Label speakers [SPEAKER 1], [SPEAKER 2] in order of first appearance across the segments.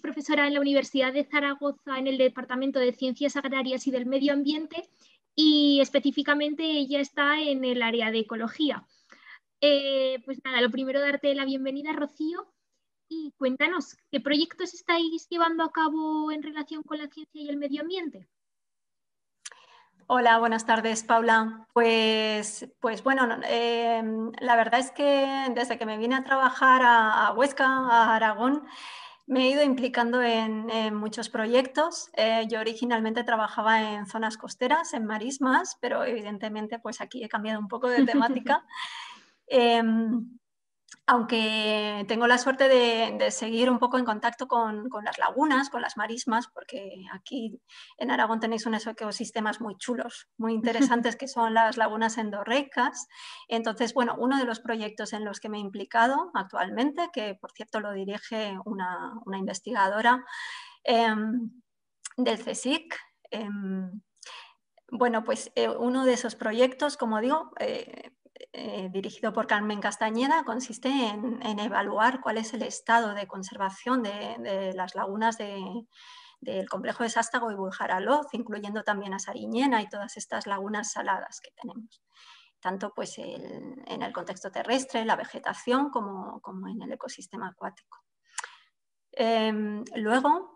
[SPEAKER 1] profesora en la Universidad de Zaragoza en el Departamento de Ciencias Agrarias y del Medio Ambiente y específicamente ella está en el área de ecología. Eh, pues nada, lo primero darte la bienvenida, Rocío, y cuéntanos, ¿qué proyectos estáis llevando a cabo en relación con la ciencia y el medio ambiente?
[SPEAKER 2] Hola, buenas tardes, Paula. Pues, pues bueno, eh, la verdad es que desde que me vine a trabajar a Huesca, a Aragón, me he ido implicando en, muchos proyectos. Eh, yo originalmente trabajaba en zonas costeras, en marismas, pero evidentemente pues aquí he cambiado un poco de temática. Em, aunque tengo la suerte de, seguir un poco en contacto con, las lagunas, con las marismas, porque aquí en Aragón tenéis unos ecosistemas muy chulos, muy interesantes, que son las lagunas endorreicas. Entonces, bueno, uno de los proyectos en los que me he implicado actualmente, que por cierto lo dirige una, investigadora em, del CSIC, em, bueno, pues eh, uno de esos proyectos, como digo, eh, eh, dirigido por Carmen Castañeda, consiste en, evaluar cuál es el estado de conservación de, las lagunas del complejo de Sástago y Bujaraloz, incluyendo también a Sariñena y todas estas lagunas saladas que tenemos, tanto pues en el contexto terrestre, la vegetación, como, en el ecosistema acuático. Em, luego,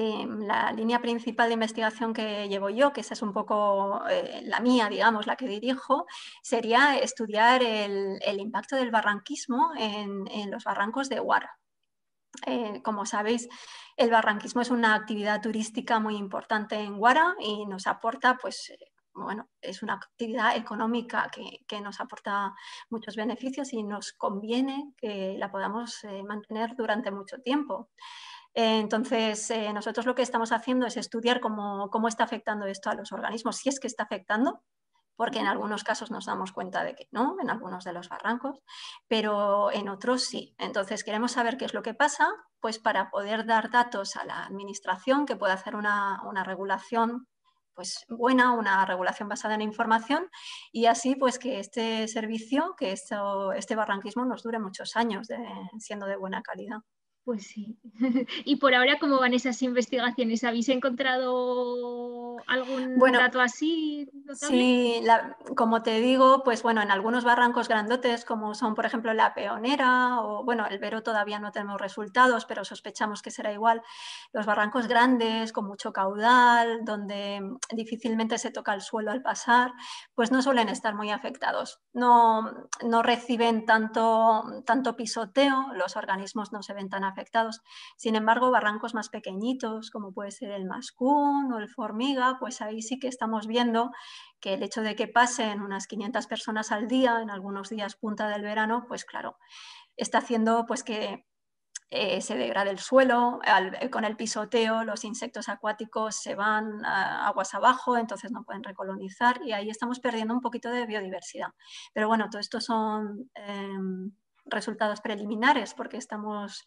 [SPEAKER 2] Em, la línea principal de investigación que llevo yo, que esa es un poco eh, la mía, digamos, la que dirijo, sería estudiar el, impacto del barranquismo en, los barrancos de Guara. Eh, como sabéis, el barranquismo es una actividad turística muy importante en Guara y nos aporta pues, bueno, es una actividad económica que, nos aporta muchos beneficios y nos conviene que la podamos eh, mantener durante mucho tiempo. Eh, entonces, eh, nosotros lo que estamos haciendo es estudiar cómo, está afectando esto a los organismos, si es que está afectando, porque en algunos casos nos damos cuenta de que no, en algunos de los barrancos, pero en otros sí. Entonces, queremos saber qué es lo que pasa, pues para poder dar datos a la administración que pueda hacer una, regulación pues buena, una regulación basada en información y así pues que este servicio, que este barranquismo nos dure muchos años siendo de buena
[SPEAKER 1] calidad. Pues sí. y por ahora, ¿cómo van esas investigaciones? ¿Habéis encontrado algún dato así? Sí, como te
[SPEAKER 2] digo, pues bueno, en algunos barrancos grandotes, como son por ejemplo la Peonera o bueno, el Vero todavía no tenemos resultados, pero sospechamos que será igual. Los barrancos grandes, con mucho caudal, donde mm, difícilmente se toca el suelo al pasar, pues no suelen estar muy afectados. No, no reciben tanto, tanto pisoteo, los organismos no se ven tan afectados. Sin embargo, barrancos más pequeñitos, como puede ser el Mascún o el Formiga, pues ahí sí que estamos viendo que el hecho de que pasen unas 500 personas al día, en algunos días punta del verano, pues claro, está haciendo pues que eh, se degrade el suelo, con el pisoteo los insectos acuáticos se van aguas abajo, entonces no pueden recolonizar y ahí estamos perdiendo un poquito de biodiversidad. Pero bueno, todo esto son em, resultados preliminares porque
[SPEAKER 1] estamos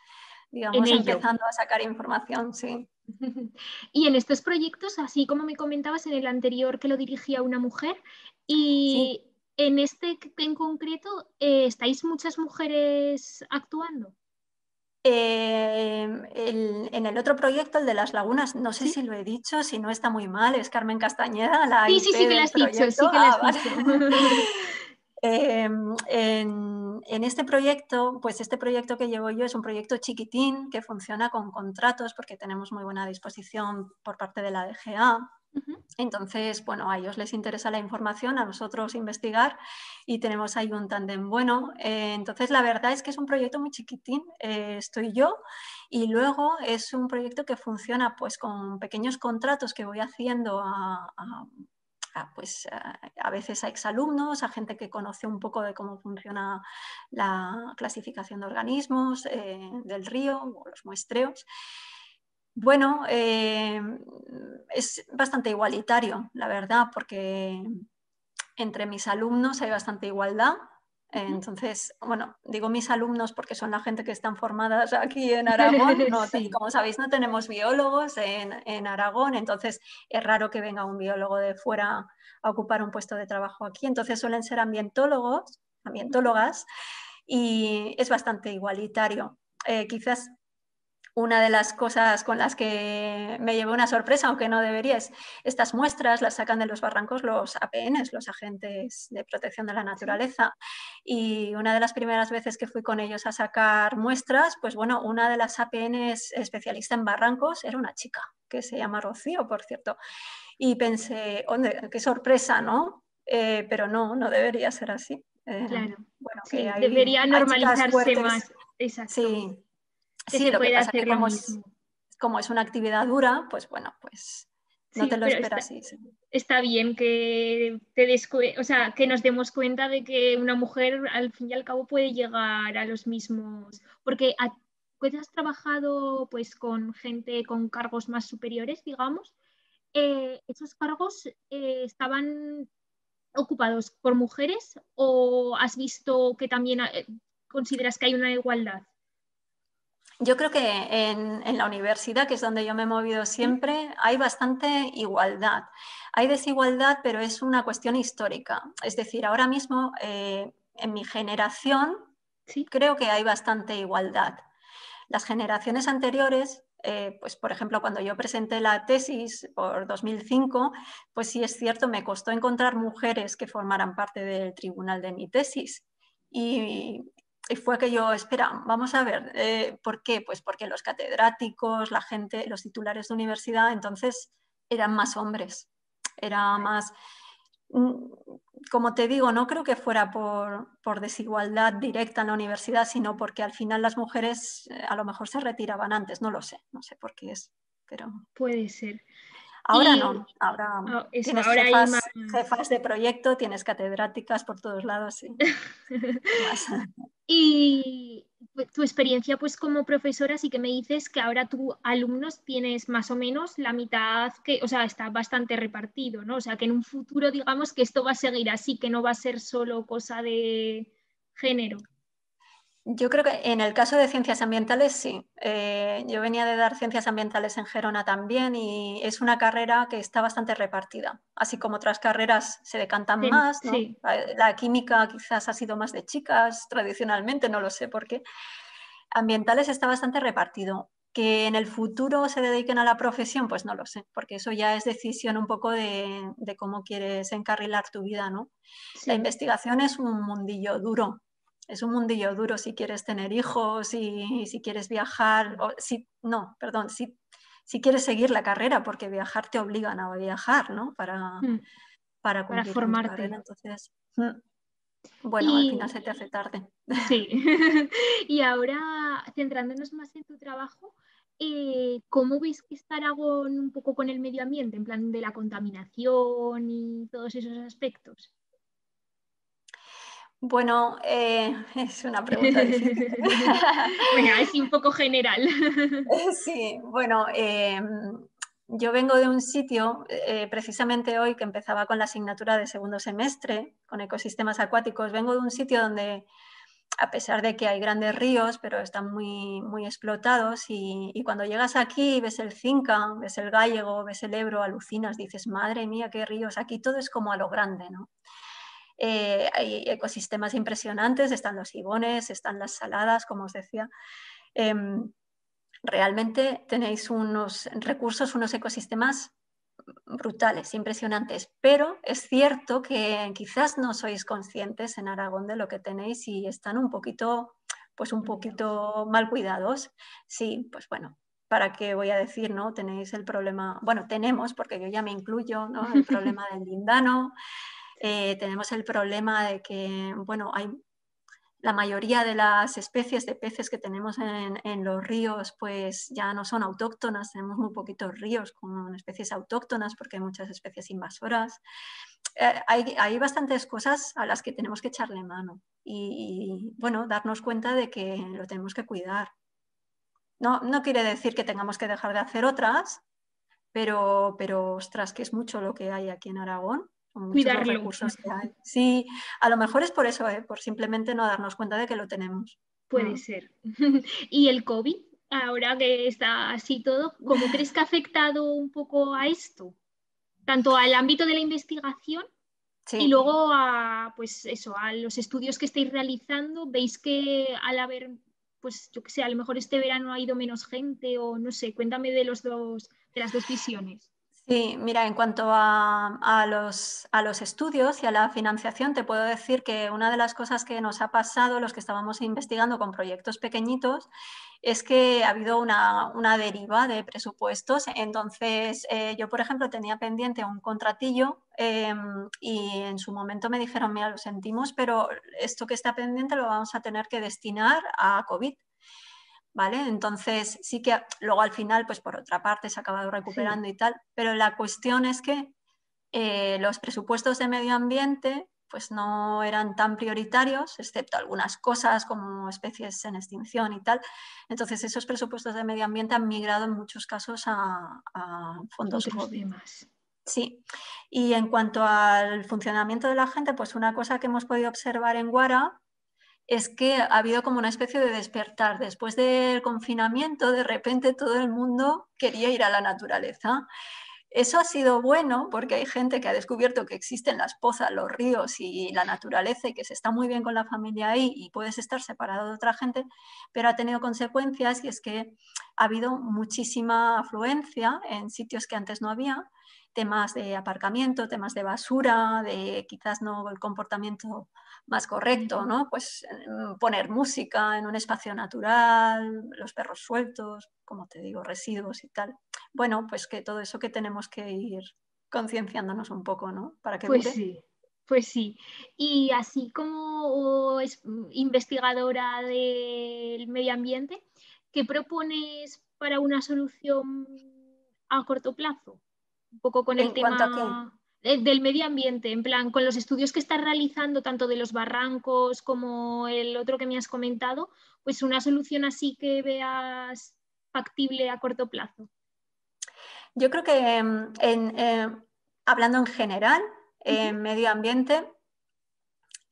[SPEAKER 1] digamos, empezando a sacar información, sí. Y en estos proyectos, así como me comentabas en el anterior que lo dirigía una mujer, y en este en concreto, eh, ¿estáis muchas mujeres actuando? Eh, en el otro proyecto, el de las lagunas, no sé si lo he
[SPEAKER 2] dicho, si no está muy mal, es Carmen Castañeda, la sí, sí, sí, que lo has dicho, sí que ah, has Em, en, este proyecto, pues este proyecto que llevo yo es un proyecto chiquitín que funciona con contratos porque tenemos muy buena disposición por parte de la DGA. Entonces, bueno, a ellos les interesa la información, a nosotros investigar y tenemos ahí un tandem. bueno. Eh, entonces, la verdad es que es un proyecto muy chiquitín, eh, estoy yo, y luego es un proyecto que funciona pues con pequeños contratos que voy haciendo a pues a veces a exalumnos, a gente que conoce un poco de cómo funciona la clasificación de organismos eh, del río o los muestreos. Bueno, eh, es bastante igualitario, la verdad, porque entre mis alumnos hay bastante igualdad entonces, bueno, digo mis alumnos porque son la gente que están formadas aquí en Aragón. No, Como sabéis, no tenemos biólogos en, Aragón, entonces es raro que venga un biólogo de fuera a ocupar un puesto de trabajo aquí. Entonces suelen ser ambientólogos, ambientólogas, y es bastante igualitario. Eh, quizás una de las cosas con las que me llevé una sorpresa, aunque no deberías, estas muestras las sacan de los barrancos los APNs, los agentes de protección de la naturaleza. Y una de las primeras veces que fui con ellos a sacar muestras, pues bueno, una de las APNs especialista en barrancos era una chica, que se llama Rocío, por cierto. Y pensé, qué sorpresa, ¿no? Eh, pero no, no debería ser así. Eh, claro.
[SPEAKER 1] debería normalizarse más. Sí, sí, lo hacer como, es, una actividad dura, pues bueno, pues no te lo esperas. Está, está, bien que, te o sea, que nos demos cuenta de que una mujer al fin y al cabo puede llegar a los mismos, porque has trabajado pues con gente con cargos más superiores, digamos, eh, esos cargos eh, estaban ocupados por mujeres o has visto que también eh, consideras que hay una igualdad? yo creo que en, la universidad, que es donde yo me he movido siempre, hay
[SPEAKER 2] bastante igualdad. Hay desigualdad, pero es una cuestión histórica. Es decir, ahora mismo eh, en mi generación ¿Sí? creo que hay bastante igualdad. Las generaciones anteriores, eh, pues por ejemplo, cuando yo presenté la tesis por 2005, pues sí es cierto, me costó encontrar mujeres que formaran parte del tribunal de mi tesis. Y, y fue que yo, espera, vamos a ver, eh, ¿por qué? Pues porque los catedráticos, la gente, los titulares de universidad, entonces eran más hombres, era más, mm, como te digo, no creo que fuera por, desigualdad directa en la universidad, sino porque al final las mujeres eh, a lo mejor se retiraban antes, no lo sé, no sé por qué es, pero... Puede ser. Ahora no, ahora, ah, ahora jefas, jefas, de proyecto, tienes catedráticas
[SPEAKER 1] por todos lados. Sí. Y pues, tu experiencia pues como profesora sí que me dices que ahora tus alumnos tienes más o menos la mitad que, o sea, está bastante repartido, ¿no? O sea, que en un futuro digamos que esto va a seguir así, que no va a ser solo cosa de género.
[SPEAKER 2] Yo creo que en el caso de ciencias ambientales sí. Eh, yo venía de dar ciencias ambientales en Gerona también y es una carrera que está bastante repartida. Así como otras carreras se decantan más, eh, la química quizás ha sido más de chicas tradicionalmente, no lo sé por qué. Ambientales está bastante repartido. Que en el futuro se dediquen a la profesión, pues no lo sé, porque eso ya es decisión un poco de, cómo quieres encarrilar tu vida, ¿no? La investigación es un mundillo duro, es un mundillo duro si quieres tener hijos y si quieres viajar, o si, no, perdón, si, quieres seguir la carrera, porque viajar te obligan a viajar, ¿no? Para, mm. para, formarte. entonces, mm. bueno, al final se te hace tarde. Sí.
[SPEAKER 1] y ahora, centrándonos más en tu trabajo, eh, ¿cómo veis que está Aragón un poco con el medio ambiente, en plan de la contaminación y todos esos aspectos?
[SPEAKER 2] Bueno, eh, es una pregunta bueno,
[SPEAKER 1] es un poco general.
[SPEAKER 2] sí, bueno, eh, yo vengo de un sitio, eh, precisamente hoy que empezaba con la asignatura de segundo semestre, con ecosistemas acuáticos, vengo de un sitio donde, a pesar de que hay grandes ríos, pero están muy, muy explotados, y, cuando llegas aquí ves el Cinca, ves el Gallego, ves el Ebro, alucinas, dices, madre mía, qué ríos, aquí todo es como a lo grande, ¿no? Eh, hay ecosistemas impresionantes, están los ibones, están las saladas, como os decía. Em, realmente tenéis unos recursos, unos ecosistemas brutales, impresionantes, pero es cierto que quizás no sois conscientes en Aragón de lo que tenéis y están un poquito, pues un poquito mal cuidados. Sí, pues bueno, ¿para qué voy a decir, no? Tenéis el problema, bueno, tenemos, porque yo ya me incluyo, ¿no? El problema del lindano, eh, tenemos el problema de que, bueno, hay la mayoría de las especies de peces que tenemos en, los ríos pues ya no son autóctonas, tenemos muy poquitos ríos con especies autóctonas porque hay muchas especies invasoras. Eh, hay, hay, bastantes cosas a las que tenemos que echarle mano y, y, bueno, darnos cuenta de que lo tenemos que cuidar. No, no quiere decir que tengamos que dejar de hacer otras, pero, pero ostras, que es mucho lo que hay aquí en Aragón
[SPEAKER 1] los Recursos que
[SPEAKER 2] Sí, a lo mejor es por eso, ¿eh? por simplemente no darnos cuenta de que lo tenemos. Puede mm. ser.
[SPEAKER 1] ¿Y el COVID? Ahora que está así todo, ¿cómo crees que ha afectado un poco a esto? Tanto al ámbito de la investigación y luego a, pues eso, a los estudios que estáis realizando. ¿Veis que al haber, pues yo qué sé, a lo mejor este verano ha ido menos gente o no sé, cuéntame de, los dos, de las dos visiones?
[SPEAKER 2] Sí, mira, en cuanto a, los, estudios y a la financiación, te puedo decir que una de las cosas que nos ha pasado, los que estábamos investigando con proyectos pequeñitos, es que ha habido una, deriva de presupuestos. Entonces, eh, yo, por ejemplo, tenía pendiente un contratillo em, y en su momento me dijeron, mira, lo sentimos, pero esto que está pendiente lo vamos a tener que destinar a COVID. ¿vale? Entonces sí que luego al final, pues por otra parte se ha acabado recuperando y tal, pero la cuestión es que eh, los presupuestos de medio ambiente pues no eran tan prioritarios, excepto algunas cosas como especies en extinción y tal. Entonces, esos presupuestos de medio ambiente han migrado en muchos casos a, a fondos públicos. Sí, y en cuanto al funcionamiento de la gente, pues una cosa que hemos podido observar en Guara es que ha habido como una especie de despertar. Después del confinamiento, de repente todo el mundo quería ir a la naturaleza. Eso ha sido bueno porque hay gente que ha descubierto que existen las pozas, los ríos y la naturaleza y que se está muy bien con la familia ahí y puedes estar separado de otra gente, pero ha tenido consecuencias y es que ha habido muchísima afluencia en sitios que antes no había, temas de aparcamiento, temas de basura, de quizás no el comportamiento más correcto, ¿no? Pues mm, poner música en un espacio natural, los perros sueltos, como te digo, residuos y tal bueno, pues que todo eso que tenemos
[SPEAKER 1] que ir concienciándonos un poco, ¿no? Para que pues sí. Pues sí, y así como es mm, investigadora del medio ambiente, ¿qué propones para una solución a corto plazo? Un poco con el tema del medio ambiente, en plan, con los estudios que estás realizando, tanto de los barrancos como el otro que me has comentado, pues una solución así que veas factible a corto plazo.
[SPEAKER 2] Yo creo que em, en, em, hablando en general, en medio ambiente,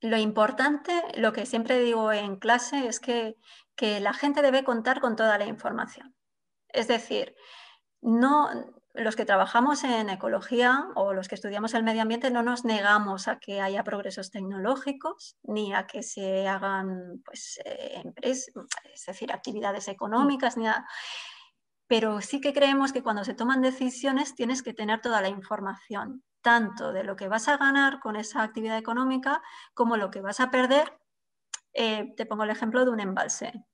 [SPEAKER 2] lo importante, lo que siempre digo en clase, es que, la gente debe contar con toda la información. Es decir, no, los que trabajamos en ecología o los que estudiamos el medio ambiente no nos negamos a que haya progresos tecnológicos ni a que se hagan pues, eh, empresas, es decir, actividades mm. económicas, ni nada pero sí que creemos que cuando se toman decisiones tienes que tener toda la información, tanto de lo que vas a ganar con esa actividad económica como lo que vas a perder. Eh, te pongo el ejemplo de un embalse.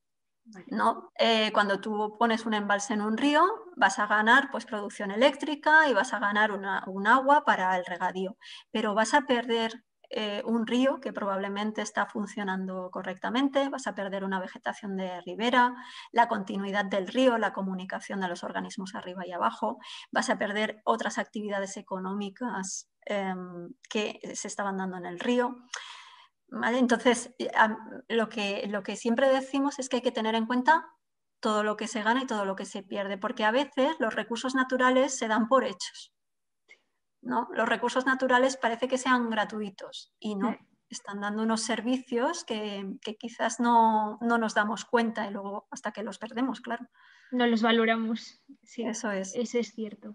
[SPEAKER 2] ¿no? Eh, cuando tú pones un embalse en un río, vas a ganar pues, producción eléctrica y vas a ganar una, un agua para el regadío, pero vas a perder eh, un río que probablemente está funcionando correctamente, vas a perder una vegetación de ribera, la continuidad del río, la comunicación de los organismos arriba y abajo, vas a perder otras actividades económicas em, que se estaban dando en el río. Entonces, eh, lo que siempre decimos es que hay que tener en cuenta todo lo que se gana y todo lo que se pierde, porque a veces los recursos naturales se dan por hechos. Los recursos naturales parece que sean gratuitos y no. Están dando unos servicios que, quizás no, nos damos cuenta y luego hasta que los
[SPEAKER 1] perdemos, claro. No los valoramos. Sí, eso es. Eso es cierto.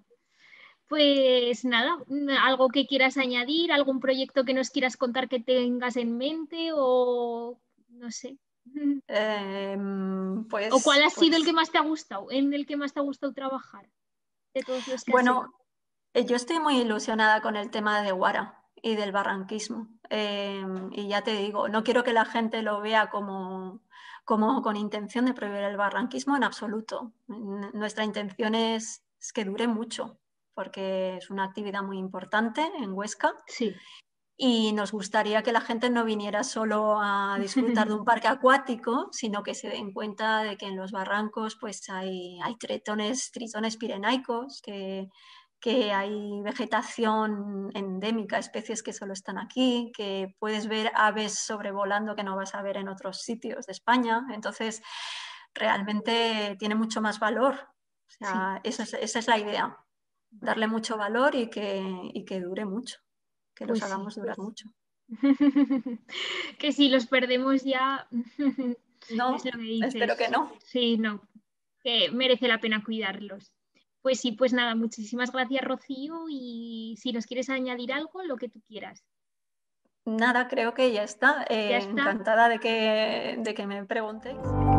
[SPEAKER 1] Pues nada, algo que quieras añadir, algún proyecto que nos quieras contar que tengas en mente o no sé. Em, pues, ¿O cuál ha sido pues el que más te ha gustado, en el que más te ha gustado trabajar Bueno,
[SPEAKER 2] eh, yo estoy muy ilusionada con el tema de Guara y del barranquismo. Em, y ya te digo, no quiero que la gente lo vea como, como con intención de prohibir el barranquismo en absoluto. nuestra intención es, que dure mucho, porque es una actividad muy importante en Huesca. Sí. Y nos gustaría que la gente no viniera solo a disfrutar de un parque acuático, sino que se den cuenta de que en los barrancos pues, hay, hay tritones, tritones pirenaicos que que hay vegetación endémica, especies que solo están aquí, que puedes ver aves sobrevolando que no vas a ver en otros sitios de España. Entonces, realmente tiene mucho más valor. esa, es, la idea, darle mucho valor y que, dure mucho,
[SPEAKER 1] que los pues hagamos durar pues.
[SPEAKER 2] mucho.
[SPEAKER 1] que si los perdemos ya... no, espero que no. Sí, no, que merece la pena cuidarlos. Pues sí, pues nada, muchísimas gracias Rocío y si nos quieres añadir algo, lo que tú quieras. Nada, creo que ya está. Eh, encantada de que, de que me preguntéis.